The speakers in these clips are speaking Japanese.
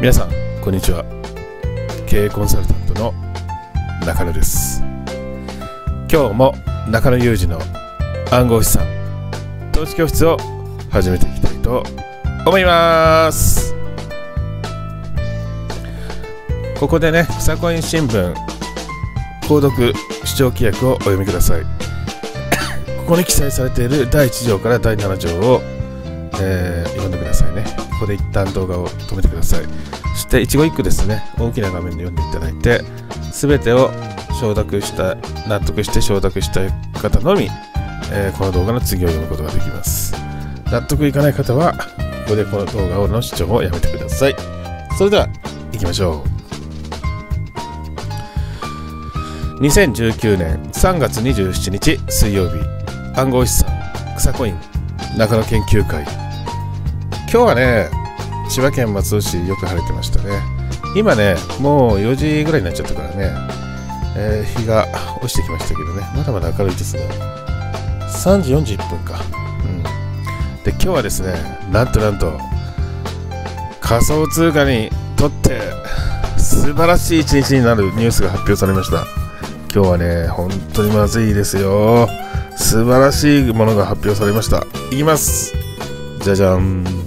皆さんこんにちは経営コンサルタントの中野です今日も中野裕二の暗号資産投資教室を始めていきたいと思いますここでね草コイン新聞購読視聴規約をお読みくださいここに記載されている第1条から第7条をえー、読んでくださいね。ここで一旦動画を止めてください。そして一語一句ですね、大きな画面で読んでいただいて、すべてを承諾した、納得して承諾した方のみ、えー、この動画の次を読むことができます。納得いかない方は、ここでこの動画をの視聴をやめてください。それでは、いきましょう。2019年3月27日水曜日暗号資産草コイン中野研究会今日はね、千葉県松戸市よく晴れてましたね。今ね、もう4時ぐらいになっちゃったからね、えー、日が落ちてきましたけどね、まだまだ明るいですね。3時41分か。うん。で、今日はですね、なんとなんと、仮想通貨にとって素晴らしい一日になるニュースが発表されました。今日はね、本当にまずいですよ。素晴らしいものが発表されました。いきます。じゃじゃん。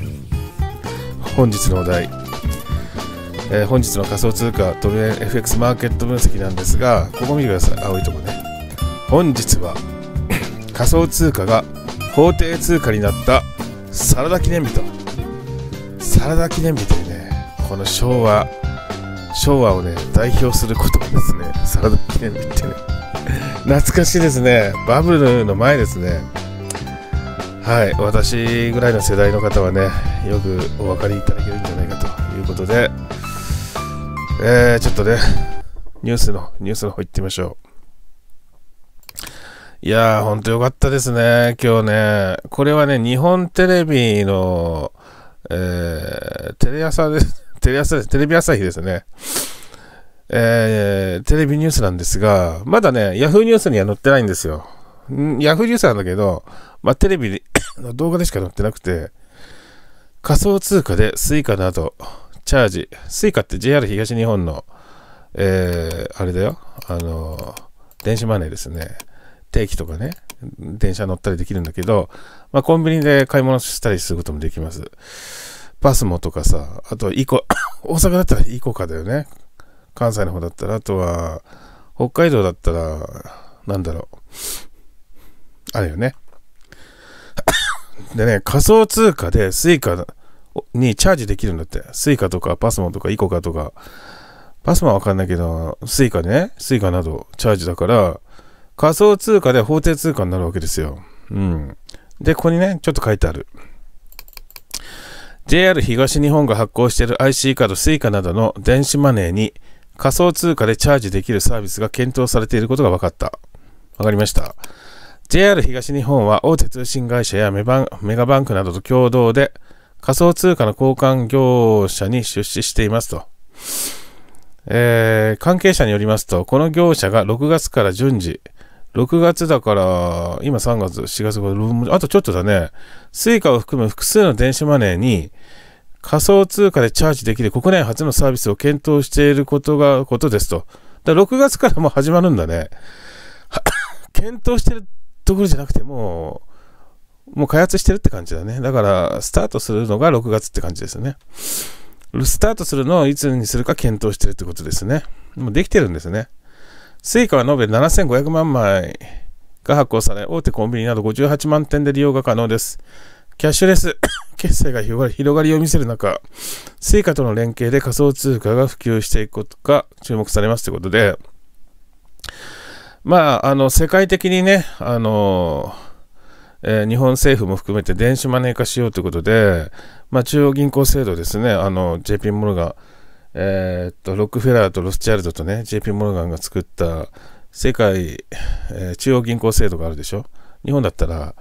本日のお題、えー、本日の仮想通貨ドル円 FX マーケット分析なんですがここ見てください青いとこね本日は 仮想通貨が法定通貨になったサラダ記念日とサラダ記念日というねこの昭和昭和をね代表する言葉ですねサラダ記念日ってね懐かしいですねバブルの前ですねはい私ぐらいの世代の方はねよくお分かりいただけるんじゃないかということで、えー、ちょっとねニュースのニュースの方行ってみましょういやー、ほんとよかったですね、今日ね。これはね、日本テレビの、えー、テレ朝です。テレ朝です。テレビ朝日ですね。えー、テレビニュースなんですが、まだね、yahoo！! ニュースには載ってないんですよ。yahoo！! ニュースなんだけど、まあ、テレビの 動画でしか載ってなくて、仮想通貨で Suica などチャージ、Suica って JR 東日本の、えー、あれだよ、あの、電子マネーですね。定期とかね、電車乗ったりできるんだけど、まあ、コンビニで買い物したりすることもできます。パスモとかさ、あとイコ、大阪だったらイコカだよね。関西の方だったら、あとは、北海道だったら、なんだろう。あれよね。でね、仮想通貨で Suica にチャージできるんだって。Suica とか Pasmo とか ICOCA とか、Pasmo はわかんないけど、Suica ね、Suica などチャージだから、仮想通貨で法定通貨になるわけですよ。うん。で、ここにね、ちょっと書いてある。JR 東日本が発行している IC カード Suica などの電子マネーに仮想通貨でチャージできるサービスが検討されていることが分かった。分かりました。JR 東日本は大手通信会社やメガバンクなどと共同で仮想通貨の交換業者に出資していますと。えー、関係者によりますと、この業者が6月から順次、6月だから、今3月、4月、5あとちょっとだね、suica を含む複数の電子マネーに仮想通貨でチャージできる国内初のサービスを検討していることが、ことですと。だ6月からもう始まるんだね。検討してるどころじゃなくてもう、もう開発してるって感じだね。だから、スタートするのが6月って感じですね。スタートするのをいつにするか検討してるってことですね。もうできてるんですね。スイカは延べ7500万枚が発行され、大手コンビニなど58万店で利用が可能です。キャッシュレス 決済が広がりを見せる中、スイカとの連携で仮想通貨が普及していくことが注目されますということで、まあ、あの、世界的にね、あの、えー、日本政府も含めて電子マネー化しようということで、まあ、中央銀行制度ですね、あの、JP モルガン、えー、っと、ロックフェラーとロスチャイルドとね、JP モルガンが作った世界、えー、中央銀行制度があるでしょ。日本だったら、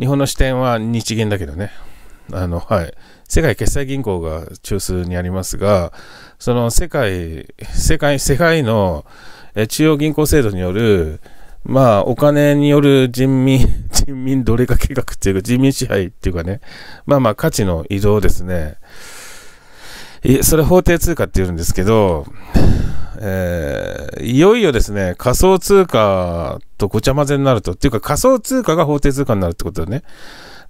日本の視点は日銀だけどね、あの、はい。世界決済銀行が中枢にありますが、その世界、世界、世界の中央銀行制度による、まあ、お金による人民、人民奴隷化計画っていうか、人民支配っていうかね、まあまあ、価値の移動ですね。いそれ法定通貨って言うんですけど、えー、いよいよですね、仮想通貨とごちゃ混ぜになると、っていうか仮想通貨が法定通貨になるってことだね。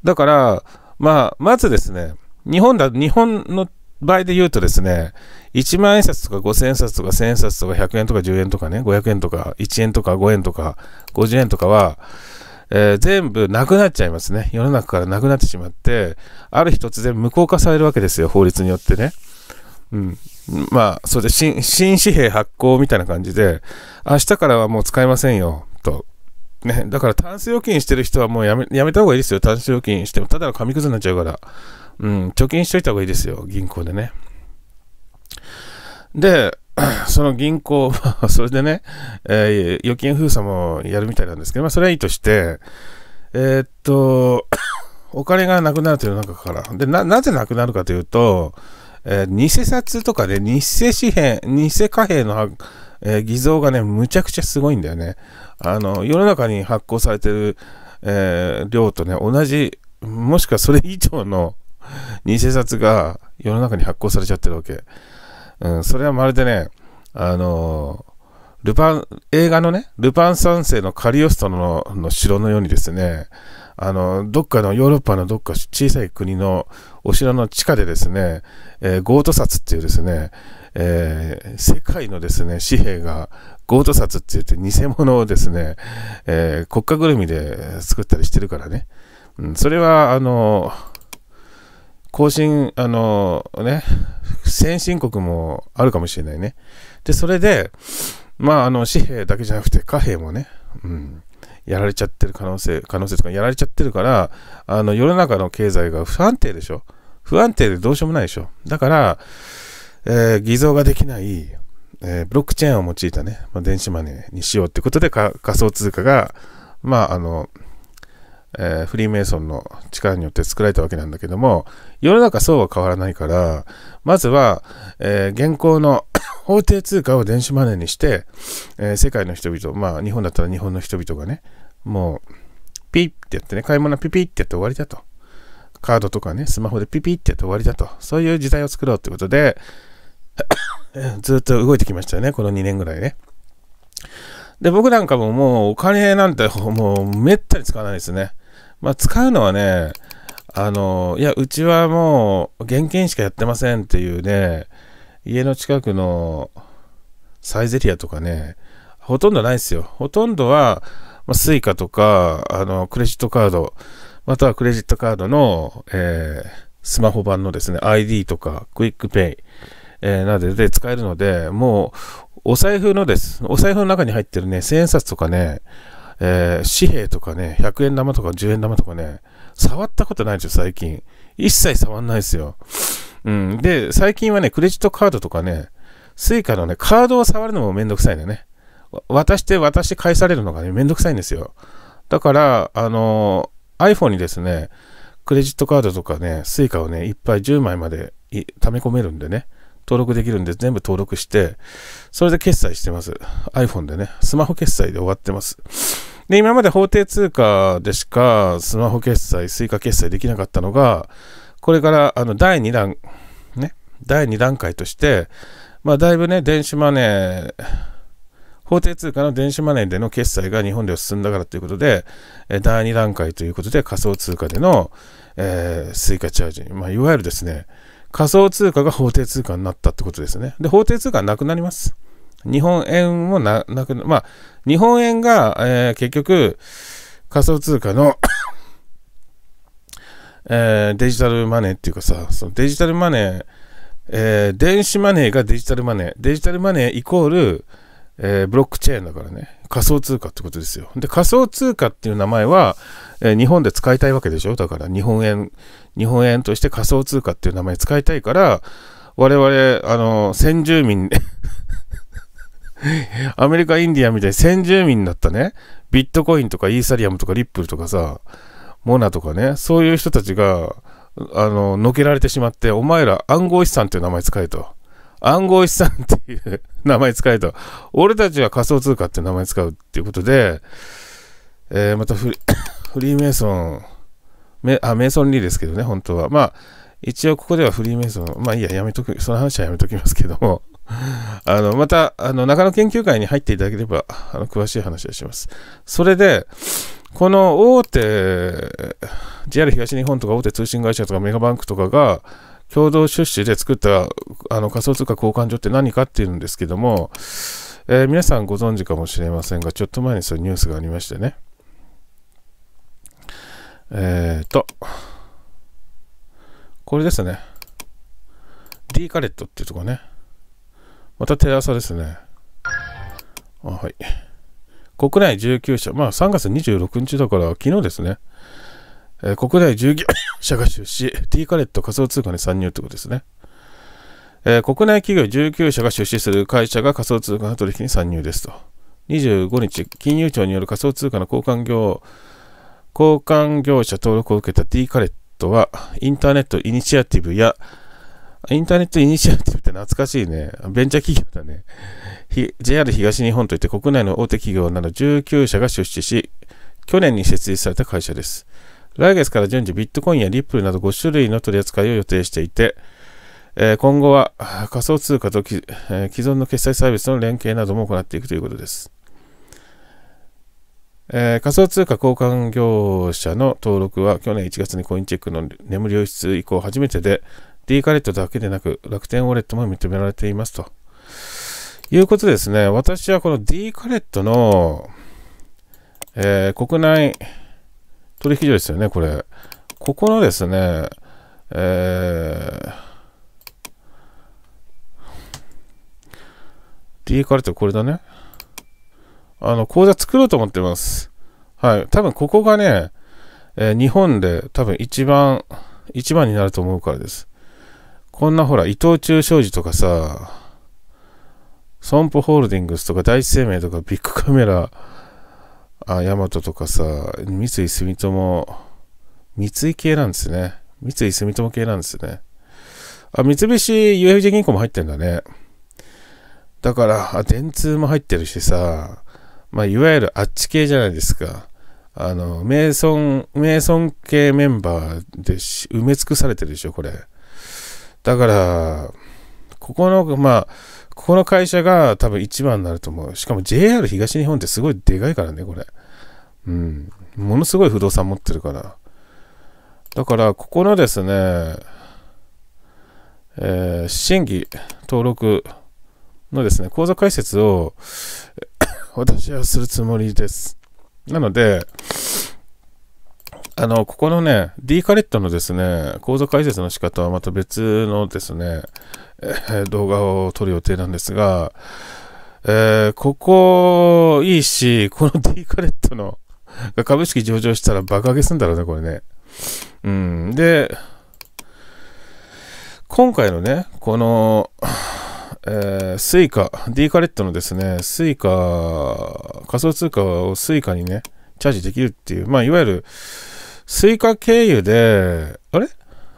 だから、まあ、まずですね、日本だ、日本の場合で言うとですね、1万円札とか5000円札とか1000円札とか100円とか10円とかね、500円とか1円とか5円とか50円とかは、えー、全部なくなっちゃいますね。世の中からなくなってしまって、ある日突然無効化されるわけですよ、法律によってね。うん。まあ、それで新紙幣発行みたいな感じで、明日からはもう使えませんよ、と。ね、だから、タンス預金してる人はもうやめやめた方がいいですよ。タンス預金しても、ただの紙くずになっちゃうから。うん、貯金しといた方がいいですよ、銀行でね。で、その銀行、それでね、えー、預金封鎖もやるみたいなんですけど、まあ、それはいいとして、えー、っと、お金がなくなるという中から、でななぜなくなるかというと、えー、偽札とかね、偽紙幣、偽貨幣の、えー、偽造がね、むちゃくちゃすごいんだよね。あの、世の中に発行されてる、えー、量とね、同じ、もしくはそれ以上の偽札が世の中に発行されちゃってるわけ。うん、それはまるでね、あのルパン、映画のね、ルパン三世のカリオストのの城のようにですね、あの、どっかのヨーロッパのどっか小さい国のお城の地下でですね、えー、ゴート札っていうですね、えー、世界のですね、紙幣がゴート札って言って偽物をですね、えー、国家ぐるみで作ったりしてるからね。うん、それは、あの、更新、あのね、先進国もあるかもしれないね。で、それで、まあ、あの、紙幣だけじゃなくて貨幣もね、うん、やられちゃってる可能性、可能性とか、やられちゃってるから、あの、世の中の経済が不安定でしょ。不安定でどうしようもないでしょ。だから、えー、偽造ができない、えー、ブロックチェーンを用いたね、まあ、電子マネーにしようってことで仮想通貨が、まあ、あの、えー、フリーメイソンの力によって作られたわけなんだけども、世の中そうは変わらないから、まずは、えー、現行の 法定通貨を電子マネーにして、えー、世界の人々、まあ日本だったら日本の人々がね、もう、ピッってやってね、買い物ピピってやって終わりだと。カードとかね、スマホでピピってやって終わりだと。そういう時代を作ろうってことで ずっと動いてきましたよね、この2年ぐらいね。で、僕なんかももうお金なんてもうめったに使わないですね。まあ使うのはね、あの、いや、うちはもう、現金しかやってませんっていうね、家の近くのサイゼリアとかね、ほとんどないですよ。ほとんどは、まあ、スイカとか、あの、クレジットカード、またはクレジットカードの、えー、スマホ版のですね、ID とか、クイックペイ、えー、などで使えるので、もう、お財布のです。お財布の中に入ってるね、千円札とかね、えー、紙幣とかね、100円玉とか10円玉とかね、触ったことないんですよ、最近。一切触んないですよ。うん。で、最近はね、クレジットカードとかね、suica のね、カードを触るのもめんどくさいんだよね。渡して、渡して返されるのがね、めんどくさいんですよ。だから、あの iPhone にですね、クレジットカードとかね、suica をね、いっぱい10枚まで溜め込めるんでね、登録できるんで、全部登録して、それで決済してます。iPhone でね、スマホ決済で終わってます。で、今まで法定通貨でしかスマホ決済、スイカ決済できなかったのが、これからあの第2弾、ね、第2段階として、まあ、だいぶね、電子マネー、法定通貨の電子マネーでの決済が日本では進んだからということで、第2段階ということで仮想通貨での、えー、スイカチャージ、まあ、いわゆるですね、仮想通貨が法定通貨になったってことですね。で、法定通貨はなくなります。日本円もな、なくな、まあ、日本円が、えー、結局、仮想通貨の えー、デジタルマネーっていうかさ、そのデジタルマネー、えー、電子マネーがデジタルマネー、デジタルマネーイコール、えー、ブロックチェーンだからね、仮想通貨ってことですよ。で、仮想通貨っていう名前は、えー、日本で使いたいわけでしょだから日本円、日本円として仮想通貨っていう名前使いたいから、我々、あの、先住民、アメリカ、インディアみたいに先住民だったね、ビットコインとかイーサリアムとかリップルとかさ、モナとかね、そういう人たちが、あの、のけられてしまって、お前ら暗号資産っていう名前使えと。暗号資産っていう名前使えと。俺たちは仮想通貨っていう名前使うっていうことで、えー、またフリ フリーメイソン、メあ、メイソン・リーですけどね、本当は。まあ、一応ここではフリーメイソン、まあいいや、やめとく、その話はやめときますけども あの、また、あの、中野研究会に入っていただければ、あの、詳しい話をします。それで、この大手、JR 東日本とか大手通信会社とかメガバンクとかが、共同出資で作ったあの仮想通貨交換所って何かっていうんですけども、えー、皆さんご存知かもしれませんが、ちょっと前にそういうニュースがありましてね。えっ、ー、と、これですね。D カレットっていうとこね。またテレ朝ですね。あはい。国内19社、まあ3月26日だから昨日ですね。えー、国内19社が出資、T カレット仮想通貨に参入ってことですね。えー、国内企業19社が出資する会社が仮想通貨の取引に参入ですと。25日、金融庁による仮想通貨の交換業、交換業者登録を受けた T カレットは、インターネットイニシアティブやインターネットイニシアティブって懐かしいね。ベンチャー企業だね。JR 東日本といって国内の大手企業など19社が出資し、去年に設立された会社です。来月から順次ビットコインやリップルなど5種類の取り扱いを予定していて、え今後は仮想通貨と、え既存の決済サービスの連携なども行っていくということです。えー、仮想通貨交換業者の登録は去年1月にコインチェックの眠り流出以降初めてで、D カレットだけでなく、楽天ウォレットも認められていますと。いうことですね。私はこの D カレットの、えー、国内取引所ですよね、これ。ここのですね、えー、D カレットこれだね。あの、口座作ろうと思ってます。はい。多分ここがね、えー、日本で多分一番、一番になると思うからです。こんなほら、伊藤忠商事とかさ、損保ホールディングスとか第一生命とかビッグカメラ、あ、ヤマトとかさ、三井住友、三井系なんですね。三井住友系なんですね。あ、三菱 UFJ 銀行も入ってんだね。だから、あ、電通も入ってるしさ、まあ、いわゆるあっち系じゃないですか。あの、名村、名村系メンバーで埋め尽くされてるでしょ、これ。だから、ここの、まあ、ここの会社が多分一番になると思う。しかも JR 東日本ってすごいでかいからね、これ。うん。ものすごい不動産持ってるから。だから、ここのですね、えー、審議登録のですね、口座開設を 私はするつもりです。なので、あの、ここのね、D カレットのですね、講座解説の仕方はまた別のですね、えー、動画を撮る予定なんですが、えー、ここいいし、この D カレットの株式上場したら爆上げすんだろうね、これね。うん。で、今回のね、この、えー、スイカ、D カレットのですね、スイカ、仮想通貨をスイカにね、チャージできるっていう、まあ、いわゆる、スイカ経由で、あれ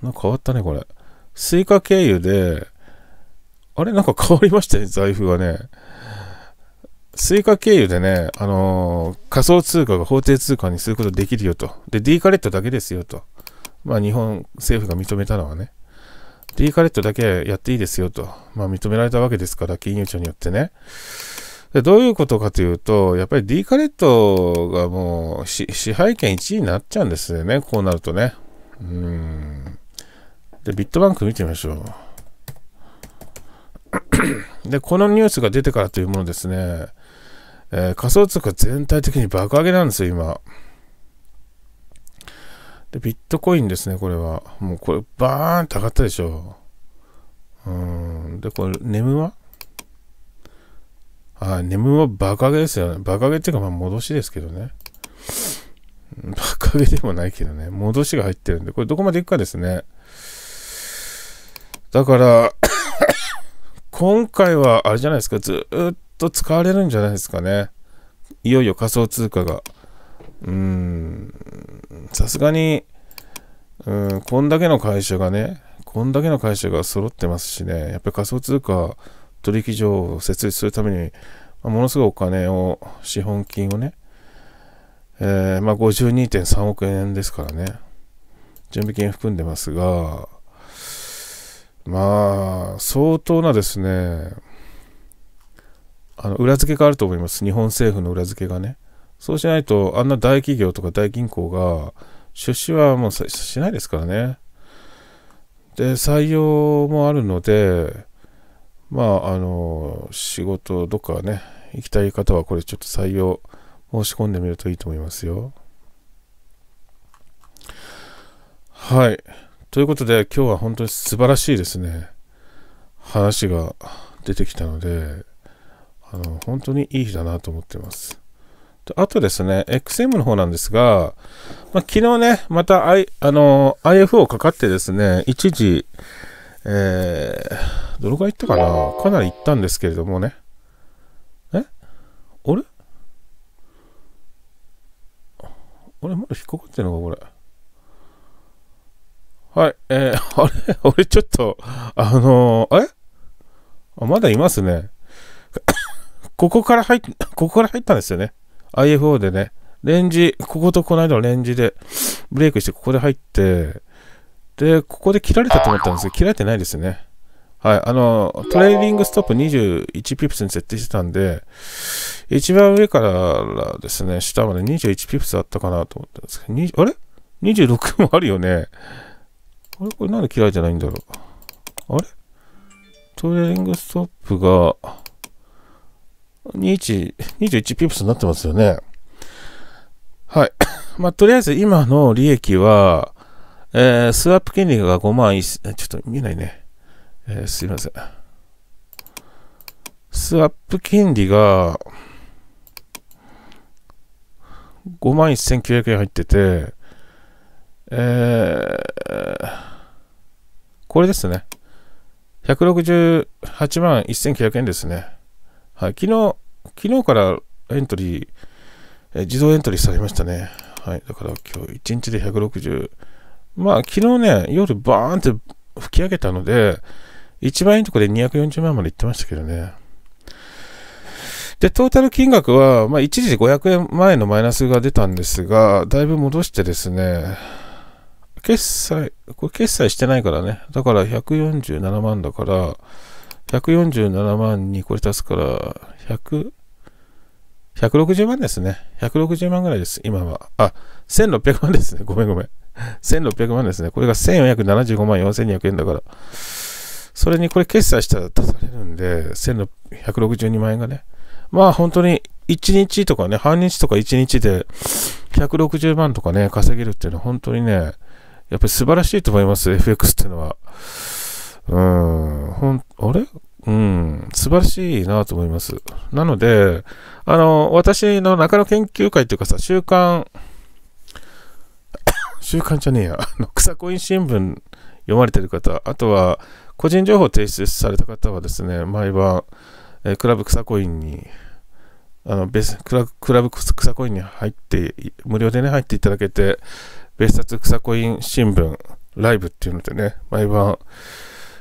なんか変わったね、これ。スイカ経由で、あれなんか変わりましたね、財布がね。スイカ経由でね、あのー、仮想通貨が法定通貨にすることできるよと。で、D カレットだけですよと。まあ、日本政府が認めたのはね。D カレットだけやっていいですよと。まあ、認められたわけですから、金融庁によってね。でどういうことかというと、やっぱり D カレットがもう支配権1位になっちゃうんですよね、こうなるとね。うん。で、ビットバンク見てみましょう。で、このニュースが出てからというものですね、えー、仮想通貨全体的に爆上げなんですよ、今。で、ビットコインですね、これは。もうこれ、バーンと上がったでしょ。うん。で、これ、ネムはあ、眠はバカげですよね。爆上げっていうか、まあ、戻しですけどね。バカげでもないけどね。戻しが入ってるんで、これどこまでいくかですね。だから 今回はあれじゃないですか、ずっと使われるんじゃないですかね。いよいよ仮想通貨が。うーん、さすがに、うん、こんだけの会社がね、こんだけの会社が揃ってますしね、やっぱり仮想通貨、取引所を設立するために、ものすごいお金を、資本金をね、えー、まあ、52.3億円ですからね、準備金含んでますが、まあ、相当なですね、あの裏付けがあると思います。日本政府の裏付けがね。そうしないと、あんな大企業とか大銀行が出資はもうしないですからね。で、採用もあるので、まあ、あの、仕事、どっかね、行きたい方は、これちょっと採用申し込んでみるといいと思いますよ。はい。ということで、今日は本当に素晴らしいですね。話が出てきたので、あの、本当にいい日だなと思ってます。あとですね、XM の方なんですが、まあ、昨日ね、また、I、あの、IFO かかってですね、一時、えー、どのくらい行ったかなかなり行ったんですけれどもね。えあれ俺まだ引っかかってんのか、これ。はい、えー、あれ 俺ちょっと、あのー、えあまだいますね。ここから入っ、ここから入ったんですよね。IFO でね。レンジ、こことこの間のレンジで、ブレイクしてここで入って、で、ここで切られたと思ったんですけど、切られてないですね。はい、あの、トレーリングストップ21ピプスに設定してたんで、一番上からですね、下まで21ピプスあったかなと思ったんですけど、あれ ?26 もあるよね。あれこれなんで切られてないんだろう。あれトレーリングストップが、21ピプスになってますよね。はい。まあ、とりあえず今の利益は、えー、スワップ権利が5万1000、ちょっと見えないね。えー、すいません。スワップ権利が5万1900円入ってて、えー、これですね。168万1900円ですね。はい、昨日、昨日からエントリー、え自動エントリーされましたね。はい、だから今日1日で160、まあ、昨日ね、夜バーンって吹き上げたので、一番いいとこで240万まで行ってましたけどね。で、トータル金額は、まあ、一時500円前のマイナスが出たんですが、だいぶ戻してですね、決済、これ決済してないからね、だから147万だから、147万にこれ足すから、100、160万ですね。160万ぐらいです、今は。あ、1600万ですね。ごめんごめん。1600万ですね。これが1475万4200円だから、それにこれ決済したら足されるんで、1662万円がね。まあ本当に1日とかね、半日とか1日で160万とかね、稼げるっていうのは本当にね、やっぱり素晴らしいと思います、FX っていうのは。うん、ほん、あれうん、素晴らしいなと思います。なので、あの、私の中野研究会っていうかさ、週刊週刊じゃねえや、あの草コイン新聞読まれてる方、あとは個人情報提出された方はですね、毎晩、えー、クラブ草コインに、あのベクラクラブ草コインに入って、無料でね、入っていただけて、別冊草コイン新聞ライブっていうのでね、毎晩、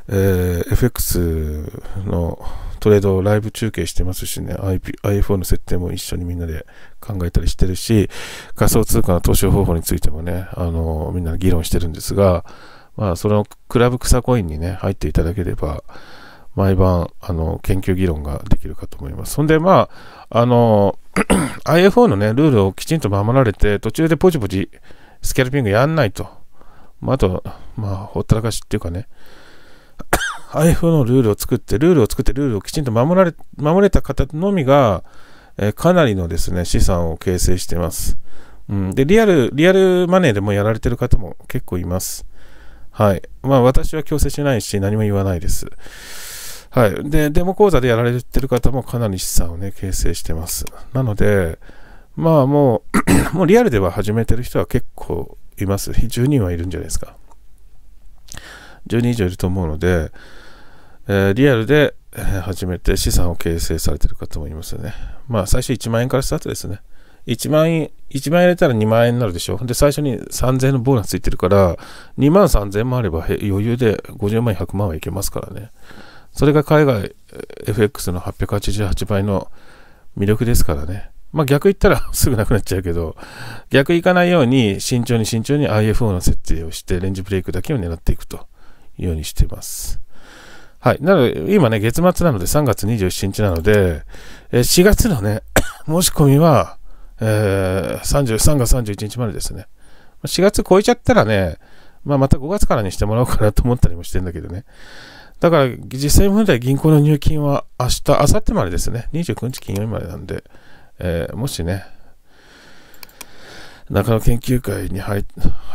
えー、FX のトレードをライブ中継してますしね、IP、IFO の設定も一緒にみんなで考えたりしてるし、仮想通貨の投資方法についてもね、あの、みんな議論してるんですが、まあ、そのクラブ草コインにね、入っていただければ、毎晩、あの、研究議論ができるかと思います。そんで、まあ、あの、IFO のね、ルールをきちんと守られて、途中でポチポチスキャルピングやんないと。まあ、あと、まあ、ほったらかしっていうかね、i h o のルールを作って、ルールを作って、ルールをきちんと守られ、守れた方のみが、えー、かなりのですね、資産を形成しています。うん。で、リアル、リアルマネーでもやられてる方も結構います。はい。まあ、私は強制しないし、何も言わないです。はい。で、デモ講座でやられてる方もかなり資産をね、形成してます。なので、まあもう もうリアルでは始めてる人は結構います。10人はいるんじゃないですか。10人以上いると思うので、えー、リアルで始めて資産を形成されてる方もいますよね。まあ最初1万円からスタートですね。1万円、1万円入れたら2万円になるでしょ。で、最初に3000円のボーナスついてるから、2万3000円もあれば余裕で50万、100万はいけますからね。それが海外 FX の888倍の魅力ですからね。まあ逆行ったら すぐなくなっちゃうけど、逆行かないように慎重に慎重に IFO の設定をして、レンジブレイクだけを狙っていくと。ようにしてます。はい。なので、今ね、月末なので3月27日なので、え4月のね、申し込みは、えー、3月31日までですね。4月超えちゃったらね、まあ、また5月からにしてもらおうかなと思ったりもしてんだけどね。だから、実際問題銀行の入金は明日、明後日までですね。29日金曜日までなんで、えー、もしね、中野研究会に入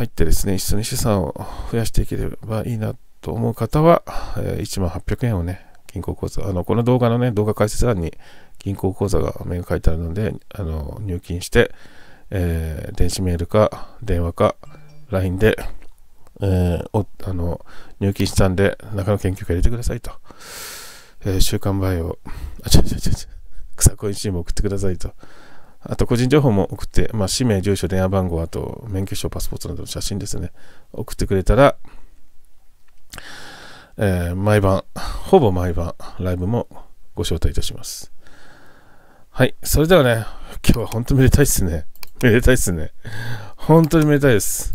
ってですね、一緒に資産を増やしていければいいなと思う方は、え1万800円をね、銀行口座、あの、この動画のね、動画解説欄に銀行口座がメが書いてあるので、あの、入金して、えー、電子メールか、電話か、LINE で、えー、おあの入金したんで、中野研究会入れてくださいと。えー、週刊バイオ、あ、ちょちょちょ、草恋チーム送ってくださいと。あと、個人情報も送って、まあ、氏名、住所、電話番号、あと、免許証、パスポートなどの写真ですね、送ってくれたら、えー、毎晩、ほぼ毎晩、ライブもご招待いたします。はい、それではね、今日は本当めでたいっすね。めでたいっすね。本当にめでたいです。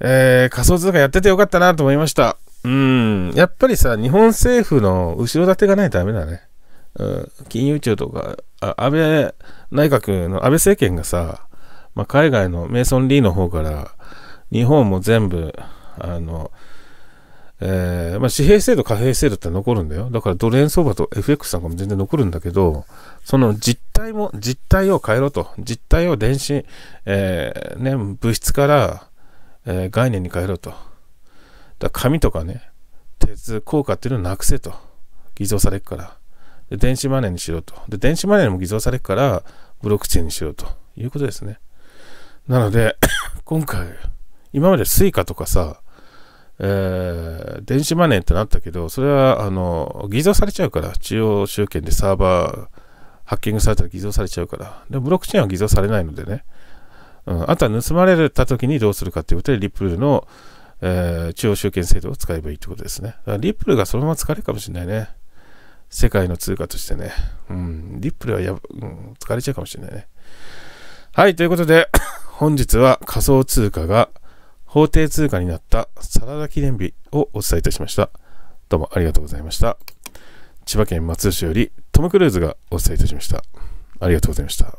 えー、仮想通貨やっててよかったなと思いました。うん、やっぱりさ、日本政府の後ろ盾がないとダメだね。うん、金融庁とか、あ安倍内閣の安倍政権がさ、まあ、海外のメイソン・リーの方から、日本も全部、あの、えー、まあ、紙幣制度、貨幣制度って残るんだよ。だからドル円相場と FX なんかも全然残るんだけど、その実態も、実態を変えろと。実態を電子、えー、ね、物質から、えー、概念に変えろと。だ紙とかね、鉄、効果っていうのをなくせと。偽造されるから。で、電子マネーにしろと。で、電子マネーも偽造されるから、ブロックチェーンにしろということですね。なので、今回、今まで suica とかさ、えー、電子マネーってなったけど、それは、あの、偽造されちゃうから、中央集権でサーバー、ハッキングされたら偽造されちゃうから。で、ブロックチェーンは偽造されないのでね。うん、あとは盗まれた時にどうするかっていうことで、リップルの、えー、中央集権制度を使えばいいってことですね。だからリップルがそのまま使えるかもしれないね。世界の通貨としてね。うん、リップルはや、うん、使われちゃうかもしれないね。はい、ということで、本日は仮想通貨が、法定通貨になったサラダ記念日をお伝えいたしました。どうもありがとうございました。千葉県松戸市よりトム・クルーズがお伝えいたしました。ありがとうございました。